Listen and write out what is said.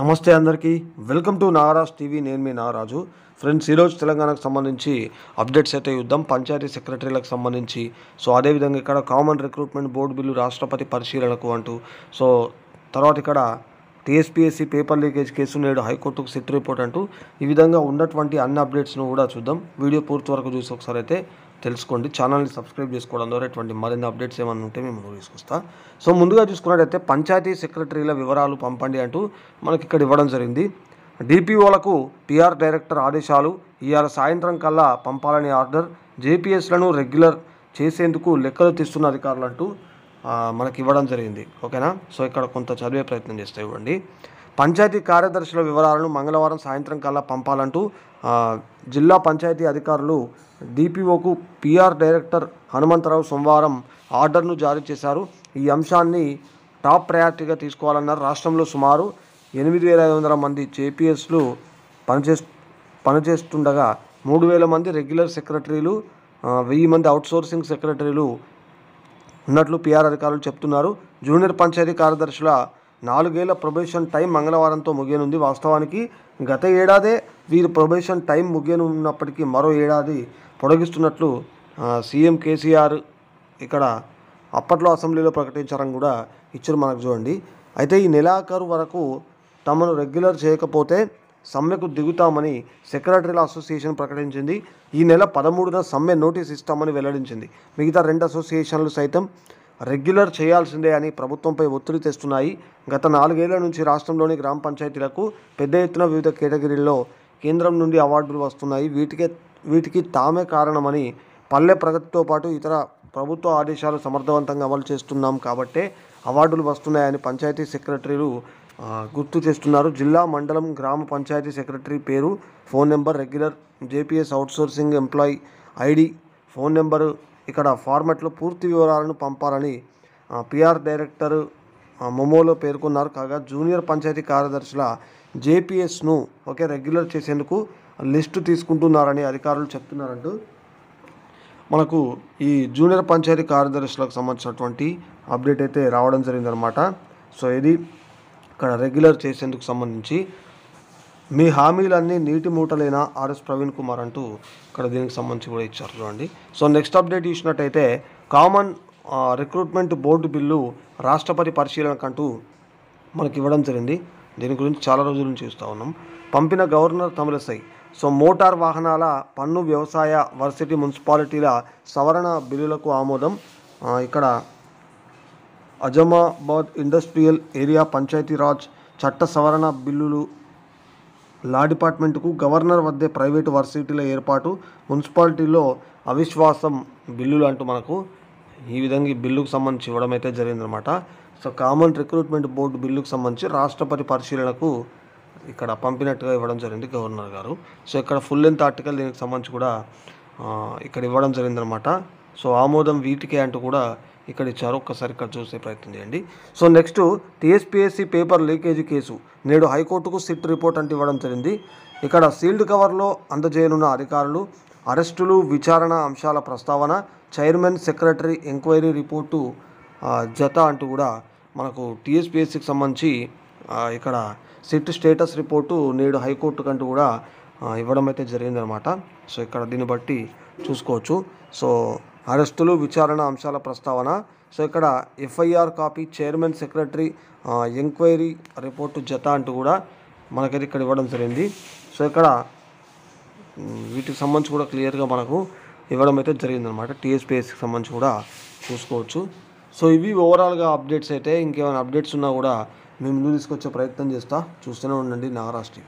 నమస్తే అందరికీ welcome to నారాజ్ TV నేను మీ నారాజు ఫ్రెండ్స్ ఈరోజు తెలంగాణకు సంబంధించి అప్డేట్స్ అయితే యుద్ధం పంచాయతీ సెక్రటరీలకు సంబంధించి సో అదేవిధంగా ఇక్కడ కామన్ రిక్రూట్మెంట్ బోర్డు బిల్లు రాష్ట్రపతి పరిశీలనకు అంటూ సో తర్వాత ఇక్కడ టీఎస్పీఎస్సీ పేపర్ లీకేజ్ కేసు నేడు హైకోర్టుకు సిట్ రిపోర్ట్ అంటూ ఈ విధంగా ఉన్నటువంటి అన్ని అప్డేట్స్ను కూడా చూద్దాం వీడియో పూర్తి వరకు చూసి ఒకసారి అయితే తెలుసుకోండి ఛానల్ని సబ్స్క్రైబ్ చేసుకోవడం ద్వారా ఇటువంటి మరిన్ని అప్డేట్స్ ఏమైనా ఉంటే మేము తీసుకొస్తా తీసుకొస్తాం సో ముందుగా చూసుకున్నట్టయితే పంచాయతీ సెక్రటరీల వివరాలు పంపండి అంటూ మనకి ఇక్కడ ఇవ్వడం జరిగింది డిపిఓలకు పిఆర్ డైరెక్టర్ ఆదేశాలు ఇవాళ సాయంత్రం కల్లా పంపాలని ఆర్డర్ జేపీఎస్లను రెగ్యులర్ చేసేందుకు లెక్కలు తీస్తున్న అధికారులు అంటూ మనకి ఇవ్వడం జరిగింది ఓకేనా సో ఇక్కడ కొంత చదివే ప్రయత్నం చేస్తే ఇవ్వండి పంచాయతీ కార్యదర్శుల వివరాలను మంగళవారం సాయంత్రం కల్లా పంపాలంటూ జిల్లా పంచాయతీ అధికారులు డిపిఓకు పిఆర్ డైరెక్టర్ హనుమంతరావు సోమవారం ఆర్డర్ను జారీ చేశారు ఈ అంశాన్ని టాప్ ప్రయారిటీగా తీసుకోవాలన్నారు రాష్ట్రంలో సుమారు ఎనిమిది వేల ఐదు వందల మంది జేపీఎస్లు పనిచే పనిచేస్తుండగా మూడు వేల మంది రెగ్యులర్ సెక్రటరీలు వెయ్యి మంది అవుట్సోర్సింగ్ సెక్రటరీలు ఉన్నట్లు పిఆర్ అధికారులు చెప్తున్నారు జూనియర్ పంచాయతీ కార్యదర్శుల నాలుగేళ్ల ప్రొబేషన్ టైం మంగళవారంతో ముగియనుంది వాస్తవానికి గత ఏడాదే వీరు ప్రొబేషన్ టైం ముగియనున్నప్పటికీ మరో ఏడాది పొడిగిస్తున్నట్లు సీఎం కేసీఆర్ ఇక్కడ అప్పట్లో అసెంబ్లీలో ప్రకటించారని కూడా ఇచ్చారు మనకు చూడండి అయితే ఈ నెలాఖరు వరకు తమను రెగ్యులర్ చేయకపోతే సమ్మెకు దిగుతామని సెక్రటరీల అసోసియేషన్ ప్రకటించింది ఈ నెల పదమూడున సమ్మె నోటీస్ ఇస్తామని వెల్లడించింది మిగతా రెండు అసోసియేషన్లు సైతం రెగ్యులర్ చేయాల్సిందే అని ప్రభుత్వంపై ఒత్తిడి తెస్తున్నాయి గత నాలుగేళ్ల నుంచి రాష్ట్రంలోని గ్రామ పంచాయతీలకు పెద్ద ఎత్తున వివిధ కేటగిరీల్లో కేంద్రం నుండి అవార్డులు వస్తున్నాయి వీటికే వీటికి తామే కారణమని పల్లె ప్రగతితో పాటు ఇతర ప్రభుత్వ ఆదేశాలు సమర్థవంతంగా అమలు చేస్తున్నాం కాబట్టే అవార్డులు వస్తున్నాయని పంచాయతీ సెక్రటరీలు గుర్తు చేస్తున్నారు జిల్లా మండలం గ్రామ పంచాయతీ సెక్రటరీ పేరు phone number regular JPS outsourcing employee ID phone number ఇక్కడ ఫార్మెట్లో పూర్తి వివరాలను పంపాలని పిఆర్ డైరెక్టర్ మొమోలో పేర్కొన్నారు కాగా జూనియర్ పంచాయతీ కార్యదర్శుల జేపీఎస్ను ఒకే రెగ్యులర్ చేసేందుకు లిస్టు తీసుకుంటున్నారని అధికారులు చెప్తున్నారంటూ మనకు ఈ జూనియర్ పంచాయతీ కార్యదర్శులకు సంబంధించినటువంటి అప్డేట్ అయితే రావడం జరిగిందనమాట సో ఇది ఇక్కడ రెగ్యులర్ చేసేందుకు సంబంధించి మీ హామీలన్నీ నీటి మూటలైన ఆర్ఎస్ ప్రవీణ్ కుమార్ అంటూ ఇక్కడ దీనికి సంబంధించి కూడా ఇచ్చారు చూడండి సో నెక్స్ట్ అప్డేట్ చూసినట్టయితే కామన్ రిక్రూట్మెంట్ బోర్డు బిల్లు రాష్ట్రపతి పరిశీలనకంటూ మనకి ఇవ్వడం జరిగింది దీని గురించి చాలా రోజుల నుంచి చూస్తూ ఉన్నాం పంపిన గవర్నర్ తమిళసై సో మోటార్ వాహనాల పన్ను వ్యవసాయ వర్సిటీ మున్సిపాలిటీల సవరణ బిల్లులకు ఆమోదం ఇక్కడ అజమాబాద్ ఇండస్ట్రియల్ ఏరియా పంచాయతీరాజ్ చట్ట సవరణ బిల్లులు లా డిపార్ట్మెంట్కు గవర్నర్ వద్దే ప్రైవేటు వర్సిటీల ఏర్పాటు మున్సిపాలిటీలో అవిశ్వాసం బిల్లులు అంటూ మనకు ఈ విధంగా ఈ బిల్లుకు సంబంధించి ఇవ్వడం అయితే జరిగిందనమాట సో కామన్ రిక్రూట్మెంట్ బోర్డు బిల్లుకు సంబంధించి రాష్ట్రపతి పరిశీలనకు ఇక్కడ పంపినట్టుగా ఇవ్వడం జరిగింది గవర్నర్ గారు సో ఇక్కడ ఫుల్ లెంత్ ఆర్టికల్ దీనికి సంబంధించి కూడా ఇక్కడ ఇవ్వడం జరిగిందనమాట సో ఆమోదం వీటికే అంటూ కూడా ఇక్కడ ఇచ్చారు ఒక్కసారి ఇక్కడ చూసే ప్రయత్నం చేయండి so next TSPSC paper leakage case నేడు హైకోర్టుకు సిట్ రిపోర్ట్ అంటే ఇవ్వడం జరిగింది ఇక్కడ సీల్డ్ కవర్లో అందజేయనున్న అధికారులు అరెస్టులు విచారణ అంశాల ప్రస్తావన చైర్మన్ సెక్రటరీ ఎంక్వైరీ రిపోర్టు జత అంటూ కూడా మనకు టీఎస్పీఎస్సీకి సంబంధించి ఇక్కడ సిట్ స్టేటస్ రిపోర్టు నేడు హైకోర్టు కంటూ కూడా ఇవ్వడం అయితే జరిగిందనమాట సో ఇక్కడ దీన్ని బట్టి చూసుకోవచ్చు సో అరెస్టులు విచారణ అంశాల ప్రస్తావన సో ఇక్కడ FIR copy chairman secretary enquiry report జత అంటూ కూడా మనకైతే ఇక్కడ ఇవ్వడం జరిగింది సో ఇక్కడ వీటికి సంబంధించి కూడా క్లియర్గా మనకు ఇవ్వడం అయితే జరిగిందనమాట టీఎస్పీఎస్కి సంబంధించి కూడా చూసుకోవచ్చు సో ఇవి ఓవరాల్గా అప్డేట్స్ అయితే ఇంకేమైనా అప్డేట్స్ ఉన్నా కూడా మేము ముందు తీసుకొచ్చే ప్రయత్నం చేస్తా చూస్తూనే ఉండండి నాగరాజ్